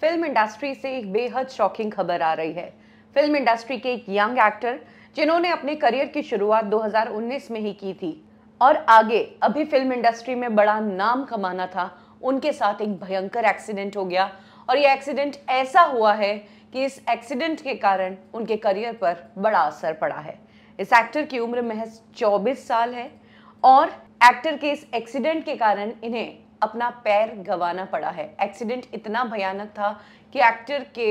film industry से एक बेहद शॉकिंग खबर आ रही है फिल्म इंडस्ट्री के एक यंग एक्टर जिन्होंने अपने करियर की शुरुआत 2019 में ही की थी और आगे अभी फिल्म इंडस्ट्री में बड़ा नाम कमाना था उनके साथ एक भयंकर एक्सीडेंट हो गया और ये एक्सीडेंट ऐसा हुआ है कि इस एक्सीडेंट के कारण उनके करियर पर बड़ा असर पड़ा है इस एक्टर की उम्र महज 24 साल है और एक्टर के इस एक्सीडेंट के कारण इन्हें अपना पैर गवाना पड़ा है एक्सीडेंट इतना भयानक था कि एक्टर के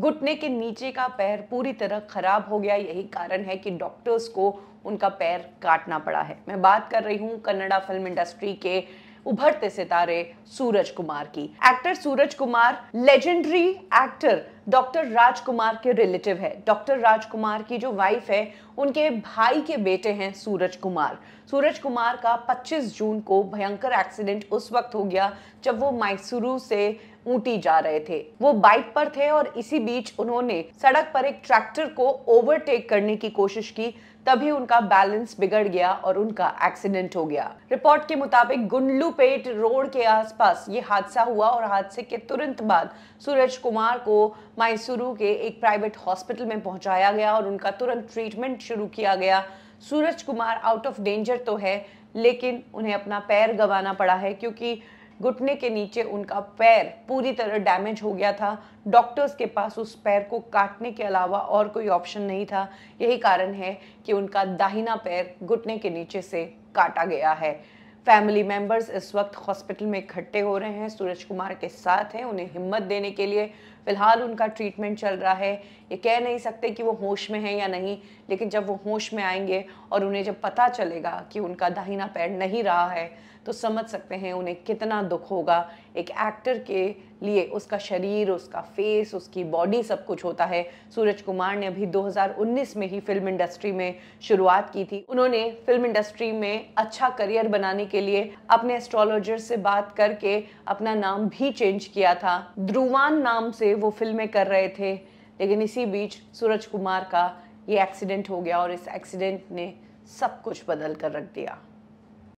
घुटने के नीचे का पैर पूरी तरह खराब हो गया यही कारण है कि डॉक्टर्स को उनका पैर काटना पड़ा है मैं बात कर रही हूँ कन्नड़ा फिल्म इंडस्ट्री के उभरते सितारे सूरज कुमार की actor Suraj Kumar legendary actor doctor Rajkumar के रिलेटिव है डॉक्टर राजकुमार की जो वाइफ है उनके भाई के बेटे हैं सूरज कुमार सूरज कुमार का 25 जून को भयंकर एक्सीडेंट उस वक्त हो गया जब वो मैसूरू से ऊटी जा रहे थे वो बाइक पर थे और इसी बीच उन्होंने सड़क पर एक ट्रैक्टर को ओवरटेक करने की कोशिश की तभी उनका बैलेंस बिगड़ गया और उनका एक्सीडेंट हो गया रिपोर्ट के मुताबिक गुंडलूपेट रोड के आसपास ये हादसा हुआ और हादसे के तुरंत बाद सूरज कुमार को माइसुरु के एक प्राइवेट हॉस्पिटल में पहुंचाया गया और उनका तुरंत ट्रीटमेंट शुरू किया गया Suraj Kumar out of danger तो है लेकिन उन्हें अपना पैर गंवाना पड़ा है क्योंकि घुटने के नीचे उनका पैर पूरी तरह डैमेज हो गया था डॉक्टर्स के पास उस पैर को काटने के अलावा और कोई ऑप्शन नहीं था यही कारण है कि उनका दाहिना पैर घुटने के नीचे से काटा गया है फैमिली मेम्बर्स इस वक्त हॉस्पिटल में इकट्ठे हो रहे हैं सूरज कुमार के साथ हैं उन्हें हिम्मत देने के लिए फ़िलहाल उनका ट्रीटमेंट चल रहा है ये कह नहीं सकते कि वो होश में हैं या नहीं लेकिन जब वो होश में आएंगे और उन्हें जब पता चलेगा कि उनका दाहिना पैर नहीं रहा है तो समझ सकते हैं उन्हें कितना दुख होगा एक एक्टर के लिए उसका शरीर उसका फेस उसकी बॉडी सब कुछ होता है सूरज कुमार ने अभी 2019 में ही फिल्म इंडस्ट्री में शुरुआत की थी उन्होंने फिल्म इंडस्ट्री में अच्छा करियर बनाने के लिए अपने एस्ट्रोलॉजर से बात करके अपना नाम भी चेंज किया था ध्रुवान नाम से वो फिल्में कर रहे थे लेकिन इसी बीच सूरज कुमार का ये एक्सीडेंट हो गया और इस एक्सीडेंट ने सब कुछ बदल कर रख दिया